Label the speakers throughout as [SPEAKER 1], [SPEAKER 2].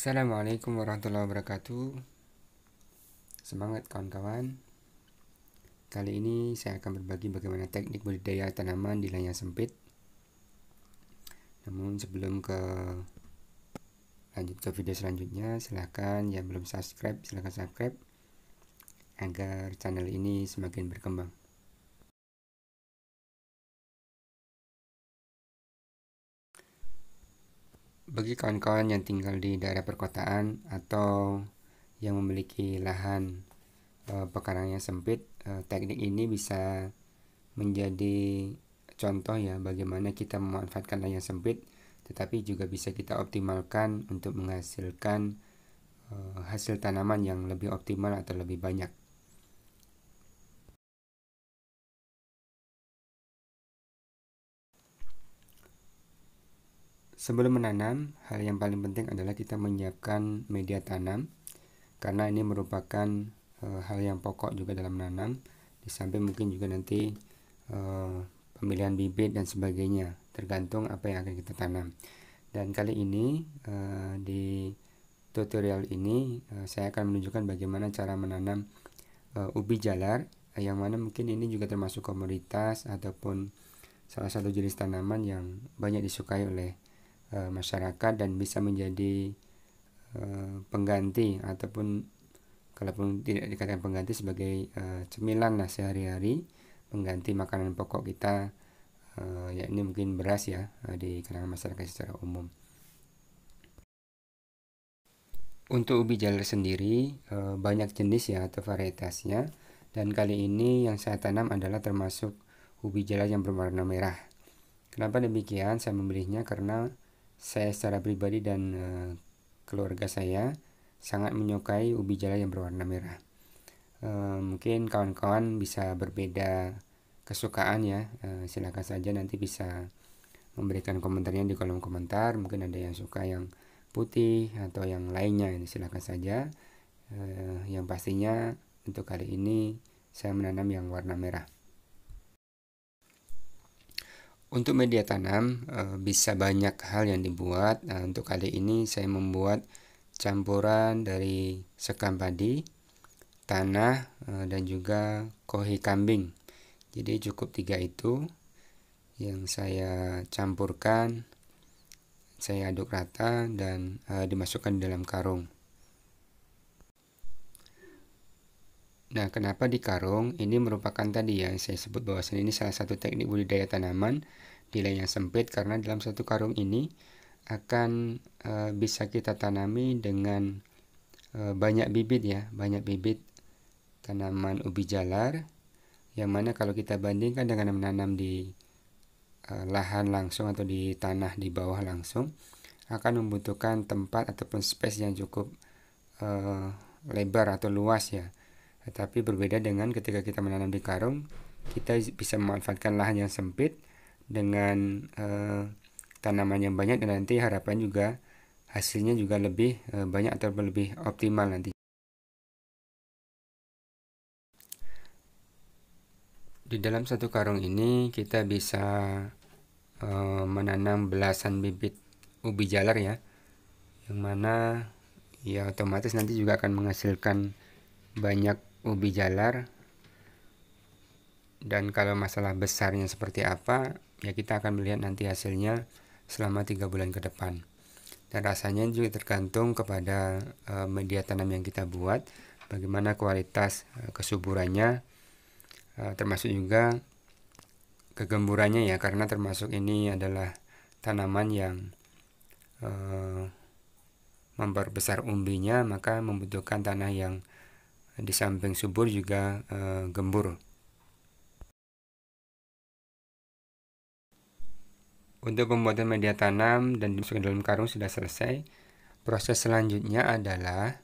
[SPEAKER 1] Assalamualaikum warahmatullahi wabarakatuh Semangat kawan-kawan Kali ini saya akan berbagi bagaimana teknik budidaya tanaman di lahan yang sempit Namun sebelum ke lanjut ke video selanjutnya silahkan yang belum subscribe silahkan subscribe agar channel ini semakin berkembang bagi kawan-kawan yang tinggal di daerah perkotaan atau yang memiliki lahan e, pekarangan yang sempit, e, teknik ini bisa menjadi contoh ya bagaimana kita memanfaatkan lahan yang sempit, tetapi juga bisa kita optimalkan untuk menghasilkan e, hasil tanaman yang lebih optimal atau lebih banyak. Sebelum menanam, hal yang paling penting adalah kita menyiapkan media tanam karena ini merupakan e, hal yang pokok juga dalam menanam. Di mungkin juga nanti e, pemilihan bibit dan sebagainya, tergantung apa yang akan kita tanam. Dan kali ini e, di tutorial ini e, saya akan menunjukkan bagaimana cara menanam e, ubi jalar yang mana mungkin ini juga termasuk komoditas ataupun salah satu jenis tanaman yang banyak disukai oleh e, masyarakat dan bisa menjadi e, pengganti ataupun kalaupun tidak dikatakan pengganti sebagai e, cemilan lah sehari-hari pengganti makanan pokok kita e, yakni mungkin beras ya e, di kalangan masyarakat secara umum. Untuk ubi jalar sendiri e, banyak jenis ya atau varietasnya dan kali ini yang saya tanam adalah termasuk ubi jalar yang berwarna merah. Kenapa demikian? Saya memilihnya karena saya secara pribadi dan uh, keluarga saya sangat menyukai ubi jala yang berwarna merah. Uh, mungkin kawan-kawan bisa berbeda kesukaan ya. Uh, silakan saja nanti bisa memberikan komentarnya di kolom komentar. Mungkin ada yang suka yang putih atau yang lainnya. Silakan saja. Uh, yang pastinya untuk kali ini saya menanam yang warna merah. Untuk media tanam eh, bisa banyak hal yang dibuat. Nah, untuk kali ini saya membuat campuran dari sekam padi, tanah eh, dan juga kohi kambing. Jadi cukup tiga itu yang saya campurkan, saya aduk rata dan eh, dimasukkan dalam karung. Nah, kenapa di karung? Ini merupakan tadi ya, saya sebut bahwasannya ini salah satu teknik budidaya tanaman di yang sempit karena dalam satu karung ini akan e, bisa kita tanami dengan e, banyak bibit ya, banyak bibit tanaman ubi jalar yang mana kalau kita bandingkan dengan menanam di e, lahan langsung atau di tanah di bawah langsung akan membutuhkan tempat ataupun space yang cukup e, lebar atau luas ya tetapi berbeda dengan ketika kita menanam di karung, kita bisa memanfaatkan lahan yang sempit dengan eh, tanaman yang banyak dan nanti harapan juga hasilnya juga lebih eh, banyak atau lebih optimal nanti. Di dalam satu karung ini kita bisa eh, menanam belasan bibit ubi jalar ya, yang mana ya otomatis nanti juga akan menghasilkan banyak ubi jalar dan kalau masalah besarnya seperti apa ya kita akan melihat nanti hasilnya selama tiga bulan ke depan dan rasanya juga tergantung kepada eh, media tanam yang kita buat bagaimana kualitas eh, kesuburannya eh, termasuk juga kegemburannya ya karena termasuk ini adalah tanaman yang memperbesar umbinya maka membutuhkan tanah yang di samping subur juga e, gembur. Untuk pembuatan media tanam dan dimasukkan dalam karung sudah selesai. Proses selanjutnya adalah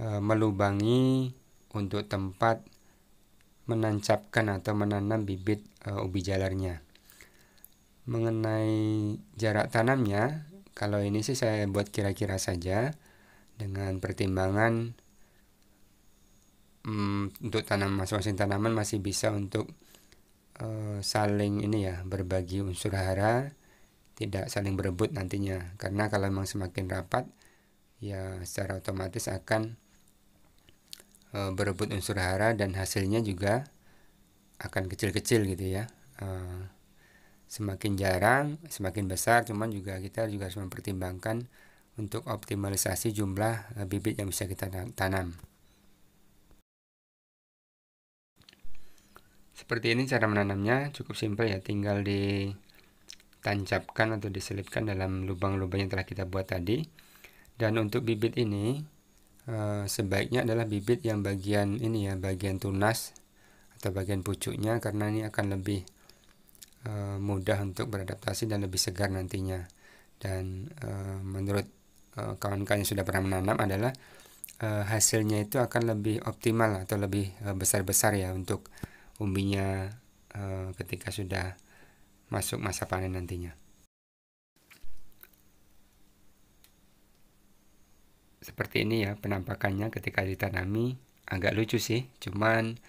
[SPEAKER 1] e, melubangi untuk tempat menancapkan atau menanam bibit e, ubi jalarnya. Mengenai jarak tanamnya, kalau ini sih saya buat kira-kira saja dengan pertimbangan hmm, untuk tanaman masing-masing tanaman masih bisa untuk uh, saling ini ya berbagi unsur hara tidak saling berebut nantinya karena kalau memang semakin rapat ya secara otomatis akan uh, berebut unsur hara dan hasilnya juga akan kecil-kecil gitu ya uh, semakin jarang semakin besar cuman juga kita juga harus mempertimbangkan untuk optimalisasi jumlah bibit yang bisa kita tanam. seperti ini cara menanamnya cukup simpel ya tinggal ditancapkan atau diselipkan dalam lubang-lubang yang telah kita buat tadi dan untuk bibit ini eh, sebaiknya adalah bibit yang bagian ini ya bagian tunas atau bagian pucuknya karena ini akan lebih eh, mudah untuk beradaptasi dan lebih segar nantinya dan eh, menurut kawan-kawan yang sudah pernah menanam adalah hasilnya itu akan lebih optimal atau lebih besar-besar ya untuk umbinya e, ketika sudah masuk masa panen nantinya. Seperti ini ya penampakannya ketika ditanami agak lucu sih, cuman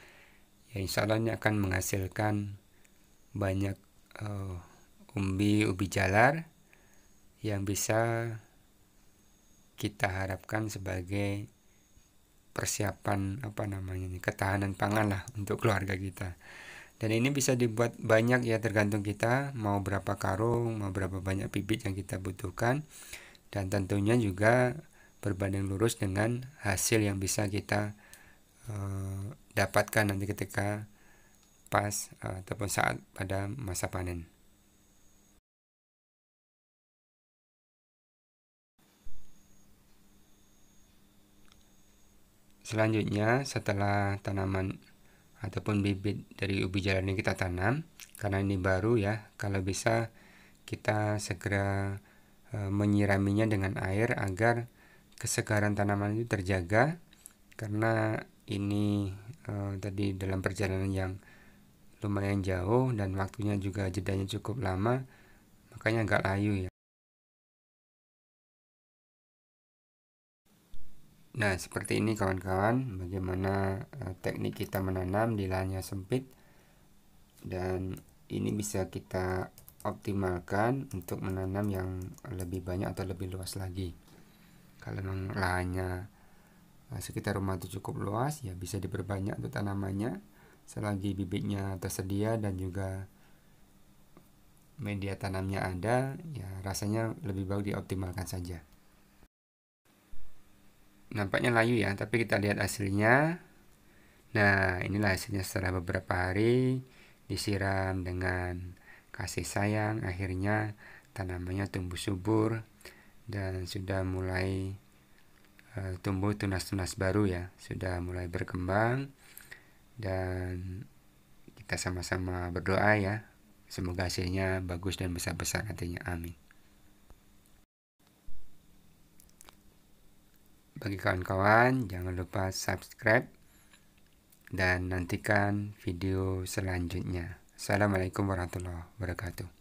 [SPEAKER 1] ya insya Allah ini akan menghasilkan banyak e, umbi ubi jalar yang bisa kita harapkan sebagai persiapan apa namanya ini ketahanan pangan lah untuk keluarga kita dan ini bisa dibuat banyak ya tergantung kita mau berapa karung mau berapa banyak bibit yang kita butuhkan dan tentunya juga berbanding lurus dengan hasil yang bisa kita e, dapatkan nanti ketika pas e, ataupun saat pada masa panen. Selanjutnya, setelah tanaman ataupun bibit dari ubi jalar ini kita tanam, karena ini baru ya, kalau bisa kita segera e, menyiraminya dengan air agar kesegaran tanaman itu terjaga karena ini e, tadi dalam perjalanan yang lumayan jauh dan waktunya juga jedanya cukup lama makanya agak layu ya Nah, seperti ini kawan-kawan, bagaimana eh, teknik kita menanam di lahan yang sempit. Dan ini bisa kita optimalkan untuk menanam yang lebih banyak atau lebih luas lagi. Kalau memang lahannya eh, sekitar rumah itu cukup luas, ya bisa diperbanyak untuk tanamannya selagi bibitnya tersedia dan juga media tanamnya ada, ya rasanya lebih baik dioptimalkan saja nampaknya layu ya tapi kita lihat hasilnya nah inilah hasilnya setelah beberapa hari disiram dengan kasih sayang akhirnya tanamannya tumbuh subur dan sudah mulai uh, tumbuh tunas-tunas baru ya sudah mulai berkembang dan kita sama-sama berdoa ya semoga hasilnya bagus dan besar-besar nantinya amin Bagi kawan-kawan, jangan lupa subscribe dan nantikan video selanjutnya. Assalamualaikum warahmatullahi wabarakatuh.